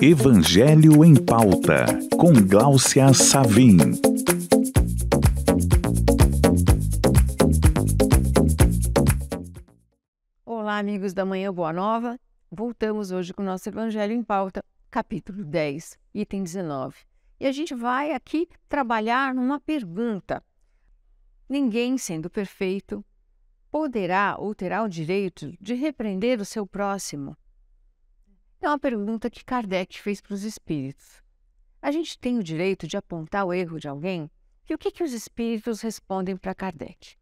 Evangelho em Pauta, com Gláucia Savim. Olá, amigos da Manhã Boa Nova. Voltamos hoje com o nosso Evangelho em Pauta, capítulo 10, item 19. E a gente vai aqui trabalhar numa pergunta. Ninguém sendo perfeito poderá ou terá o direito de repreender o seu próximo é uma pergunta que Kardec fez para os espíritos. A gente tem o direito de apontar o erro de alguém? E o que, que os espíritos respondem para Kardec?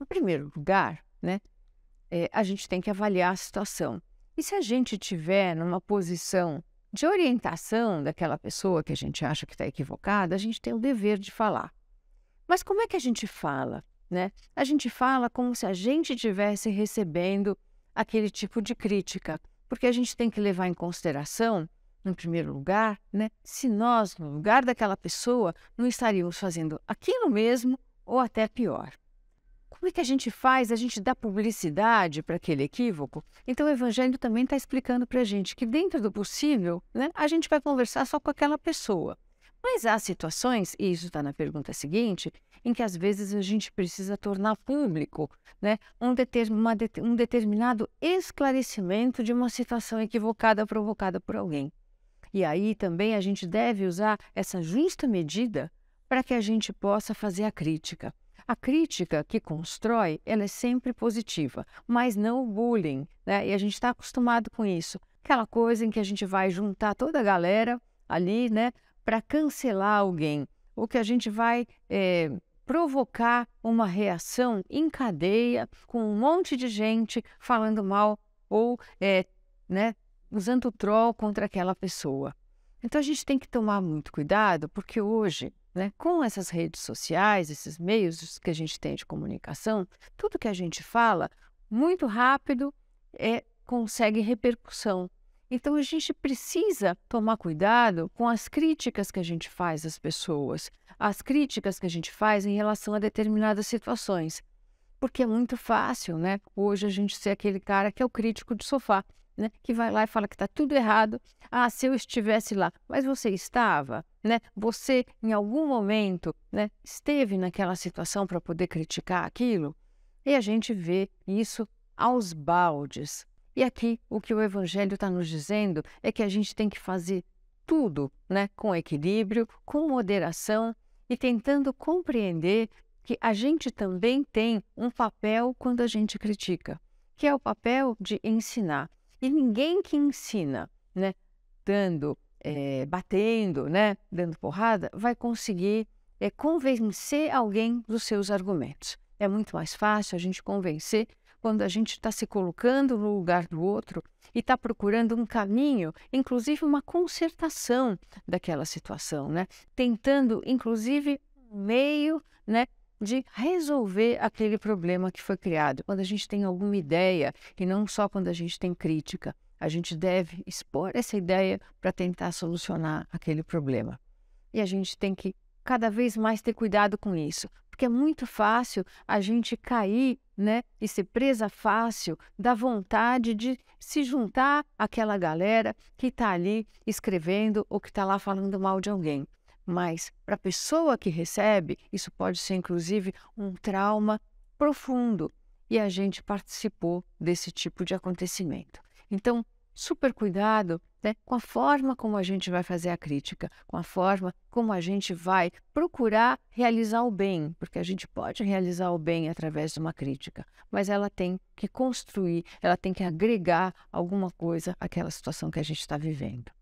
Em primeiro lugar, né, é, a gente tem que avaliar a situação. E se a gente tiver numa posição de orientação daquela pessoa que a gente acha que está equivocada, a gente tem o dever de falar. Mas como é que a gente fala? Né? A gente fala como se a gente estivesse recebendo aquele tipo de crítica. Porque a gente tem que levar em consideração, em primeiro lugar, né, se nós, no lugar daquela pessoa, não estaríamos fazendo aquilo mesmo ou até pior. Como é que a gente faz? A gente dá publicidade para aquele equívoco? Então, o Evangelho também está explicando para a gente que, dentro do possível, né, a gente vai conversar só com aquela pessoa. Mas há situações, e isso está na pergunta seguinte, em que às vezes a gente precisa tornar público né, um, deter uma, um determinado esclarecimento de uma situação equivocada provocada por alguém. E aí também a gente deve usar essa justa medida para que a gente possa fazer a crítica. A crítica que constrói, ela é sempre positiva, mas não o bullying, né? E a gente está acostumado com isso. Aquela coisa em que a gente vai juntar toda a galera ali, né? para cancelar alguém, ou que a gente vai é, provocar uma reação em cadeia com um monte de gente falando mal ou é, né, usando o troll contra aquela pessoa. Então a gente tem que tomar muito cuidado, porque hoje, né, com essas redes sociais, esses meios que a gente tem de comunicação, tudo que a gente fala, muito rápido, é, consegue repercussão. Então a gente precisa tomar cuidado com as críticas que a gente faz às pessoas, as críticas que a gente faz em relação a determinadas situações. Porque é muito fácil, né? Hoje a gente ser aquele cara que é o crítico de sofá, né? Que vai lá e fala que está tudo errado. Ah, se eu estivesse lá, mas você estava, né? Você em algum momento, né, esteve naquela situação para poder criticar aquilo? E a gente vê isso aos baldes, e aqui o que o Evangelho está nos dizendo é que a gente tem que fazer tudo né, com equilíbrio, com moderação e tentando compreender que a gente também tem um papel quando a gente critica, que é o papel de ensinar. E ninguém que ensina, né, dando, é, batendo, né, dando porrada, vai conseguir é, convencer alguém dos seus argumentos. É muito mais fácil a gente convencer quando a gente está se colocando no lugar do outro e está procurando um caminho, inclusive uma consertação daquela situação, né? Tentando, inclusive, meio, né? De resolver aquele problema que foi criado. Quando a gente tem alguma ideia, e não só quando a gente tem crítica, a gente deve expor essa ideia para tentar solucionar aquele problema. E a gente tem que cada vez mais ter cuidado com isso, porque é muito fácil a gente cair né? E ser presa fácil da vontade de se juntar àquela galera que está ali escrevendo ou que está lá falando mal de alguém. Mas para a pessoa que recebe, isso pode ser inclusive um trauma profundo. E a gente participou desse tipo de acontecimento. Então, super cuidado né? com a forma como a gente vai fazer a crítica, com a forma como a gente vai procurar realizar o bem, porque a gente pode realizar o bem através de uma crítica, mas ela tem que construir, ela tem que agregar alguma coisa àquela situação que a gente está vivendo.